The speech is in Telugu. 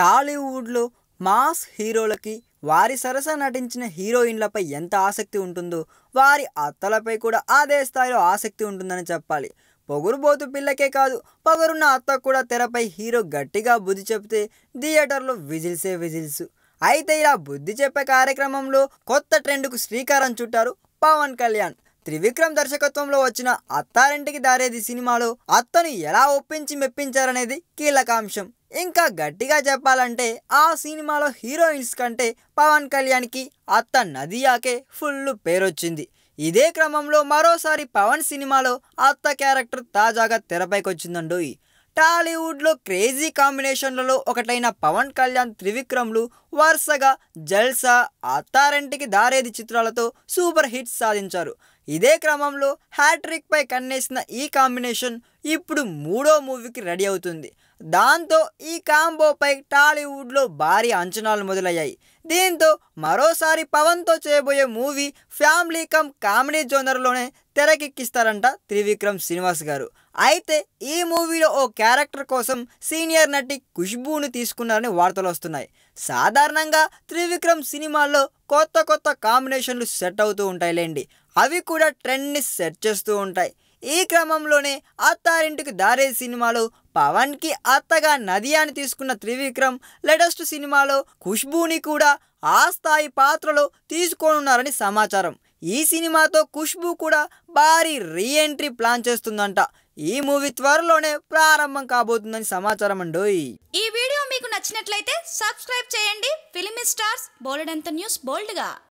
టాలీవుడ్లో మాస్ హీరోలకి వారి సరస నటించిన హీరోయిన్లపై ఎంత ఆసక్తి ఉంటుందో వారి అత్తలపై కూడా అదే స్థాయిలో ఆసక్తి ఉంటుందని చెప్పాలి పొగురుబోతు పిల్లకే కాదు పొగరున్న అత్త కూడా తెరపై హీరో గట్టిగా బుద్ధి చెప్తే థియేటర్లో విజిల్సే విజిల్స్ అయితే ఇలా బుద్ధి చెప్పే కార్యక్రమంలో కొత్త ట్రెండ్కు శ్రీకారం చుట్టారు పవన్ కళ్యాణ్ త్రివిక్రమ్ దర్శకత్వంలో వచ్చిన అత్తారింటికి దారేది సినిమాలో అత్తను ఎలా ఒప్పించి మెప్పించారనేది కీలకాంశం ఇంకా గట్టిగా చెప్పాలంటే ఆ సినిమాలో హీరోయిన్స్ కంటే పవన్ కళ్యాణ్కి అత్త నదియాకే ఫుల్ పేరొచ్చింది ఇదే క్రమంలో మరోసారి పవన్ సినిమాలో అత్త క్యారెక్టర్ తాజాగా తెరపైకి టాలీవుడ్లో క్రేజీ కాంబినేషన్లలో ఒకటైన పవన్ కళ్యాణ్ త్రివిక్రమ్లు వరుసగా జల్సా అత్తారెంటికి దారేది చిత్రాలతో సూపర్ హిట్స్ సాధించారు ఇదే క్రమంలో హ్యాట్రిక్పై కన్నేసిన ఈ కాంబినేషన్ ఇప్పుడు మూడో మూవీకి రెడీ అవుతుంది దాంతో ఈ కాంబోపై టాలీవుడ్లో భారీ అంచనాలు మొదలయ్యాయి దీంతో మరోసారి పవన్తో చేయబోయే మూవీ ఫ్యామిలీ కమ్ కామెడీ జోనర్లోనే తెరకెక్కిస్తారంట త్రివిక్రమ్ శ్రీనివాస్ గారు అయితే ఈ మూవీలో ఓ క్యారెక్టర్ కోసం సీనియర్ నటి ఖుష్బూను తీసుకున్నారని వార్తలు వస్తున్నాయి సాధారణంగా త్రివిక్రమ్ సినిమాల్లో కొత్త కొత్త కాంబినేషన్లు సెట్ అవుతూ ఉంటాయి లేండి అవి కూడా ట్రెండ్ని సెట్ చేస్తూ ఉంటాయి ఈ క్రమంలోనే అత్తారింటికి దారే సినిమాలో పవన్కి అత్తగా నదియాని తీసుకున్న త్రివిక్రమ్ లేటెస్ట్ సినిమాలో ఖుష్బూని కూడా ఆ స్థాయి పాత్రలో తీసుకోనున్నారని సమాచారం ఈ సినిమాతో ఖుష్బూ కూడా భారీ రీఎంట్రీ ప్లాన్ చేస్తుందంట ఈ మూవీ త్వరలోనే ప్రారంభం కాబోతుందని సమాచారం అండి ఈ వీడియో మీకు నచ్చినట్లయితే సబ్స్క్రైబ్ చేయండి ఫిలిం స్టార్స్ బోల్డ్ అంత న్యూస్ బోల్డ్గా